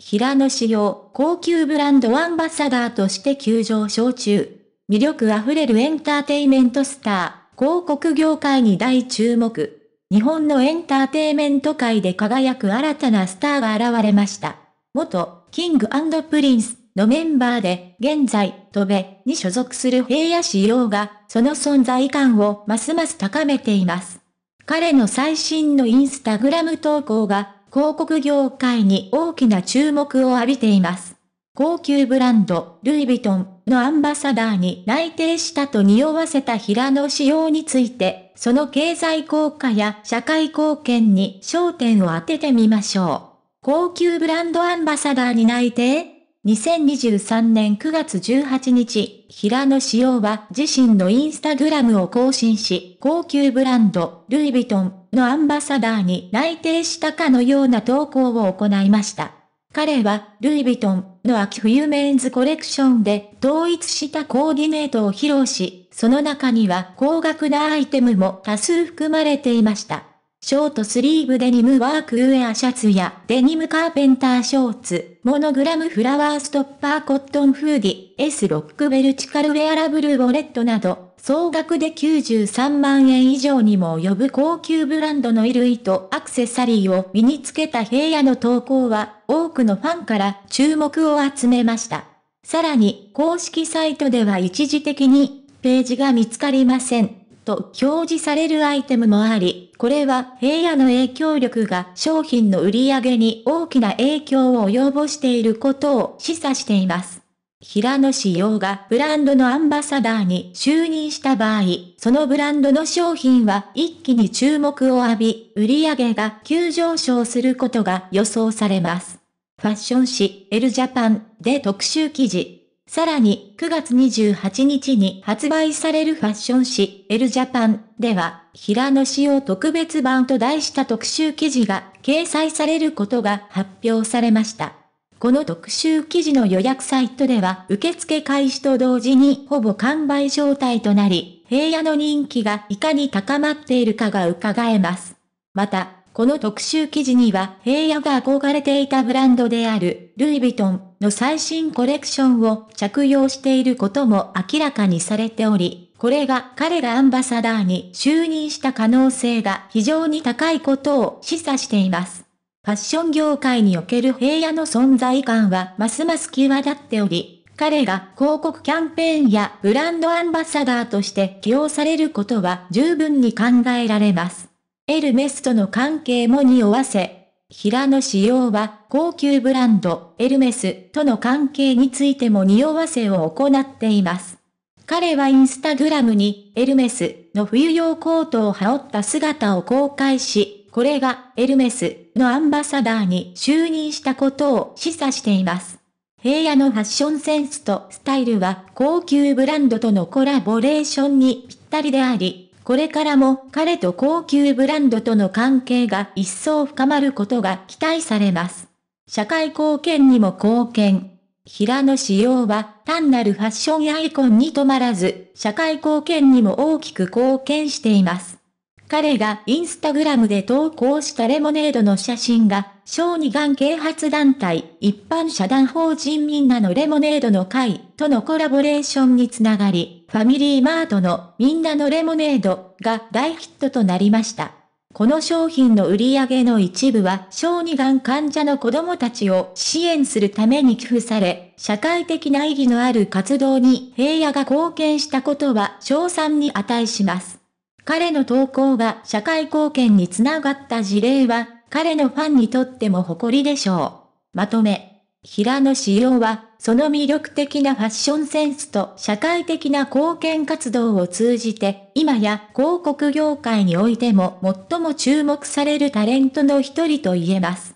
平野紫耀、高級ブランドアンバサダーとして急上昇中。魅力あふれるエンターテイメントスター、広告業界に大注目。日本のエンターテイメント界で輝く新たなスターが現れました。元、キングプリンスのメンバーで、現在、戸部に所属する平野紫耀が、その存在感をますます高めています。彼の最新のインスタグラム投稿が、広告業界に大きな注目を浴びています。高級ブランド、ルイ・ヴィトンのアンバサダーに内定したと匂わせた平野仕様について、その経済効果や社会貢献に焦点を当ててみましょう。高級ブランドアンバサダーに内定2023年9月18日、平野紫耀は自身のインスタグラムを更新し、高級ブランド、ルイ・ヴィトンのアンバサダーに内定したかのような投稿を行いました。彼は、ルイ・ヴィトンの秋冬メンズコレクションで統一したコーディネートを披露し、その中には高額なアイテムも多数含まれていました。ショートスリーブデニムワークウェアシャツやデニムカーペンターショーツ、モノグラムフラワーストッパーコットンフーディ、S ロックベルチカルウェアラブルウォレットなど、総額で93万円以上にも及ぶ高級ブランドの衣類とアクセサリーを身につけた平野の投稿は、多くのファンから注目を集めました。さらに、公式サイトでは一時的に、ページが見つかりません。と表示されるアイテムもあり、これは平野の影響力が商品の売り上げに大きな影響を及ぼしていることを示唆しています。平野志陽がブランドのアンバサダーに就任した場合、そのブランドの商品は一気に注目を浴び、売り上げが急上昇することが予想されます。ファッション誌、エルジャパンで特集記事。さらに、9月28日に発売されるファッション誌、エルジャパンでは、平野仕様特別版と題した特集記事が掲載されることが発表されました。この特集記事の予約サイトでは、受付開始と同時にほぼ完売状態となり、平野の人気がいかに高まっているかが伺えます。また、この特集記事には平野が憧れていたブランドであるルイ・ヴィトンの最新コレクションを着用していることも明らかにされており、これが彼がアンバサダーに就任した可能性が非常に高いことを示唆しています。ファッション業界における平野の存在感はますます際立っており、彼が広告キャンペーンやブランドアンバサダーとして起用されることは十分に考えられます。エルメスとの関係も匂わせ、平野紫耀は高級ブランドエルメスとの関係についても匂わせを行っています。彼はインスタグラムにエルメスの冬用コートを羽織った姿を公開し、これがエルメスのアンバサダーに就任したことを示唆しています。平野のファッションセンスとスタイルは高級ブランドとのコラボレーションにぴったりであり、これからも彼と高級ブランドとの関係が一層深まることが期待されます。社会貢献にも貢献。平野紫耀は単なるファッションアイコンに止まらず、社会貢献にも大きく貢献しています。彼がインスタグラムで投稿したレモネードの写真が、小児がん啓発団体、一般社団法人みんなのレモネードの会とのコラボレーションにつながり、ファミリーマートのみんなのレモネードが大ヒットとなりました。この商品の売り上げの一部は小児がん患者の子供たちを支援するために寄付され、社会的な意義のある活動に平野が貢献したことは賞賛に値します。彼の投稿が社会貢献につながった事例は、彼のファンにとっても誇りでしょう。まとめ。平野紫耀は、その魅力的なファッションセンスと社会的な貢献活動を通じて、今や広告業界においても最も注目されるタレントの一人と言えます。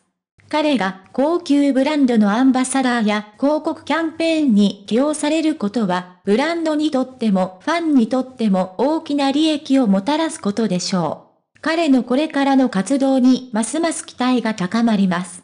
彼が高級ブランドのアンバサダーや広告キャンペーンに起用されることは、ブランドにとってもファンにとっても大きな利益をもたらすことでしょう。彼のこれからの活動にますます期待が高まります。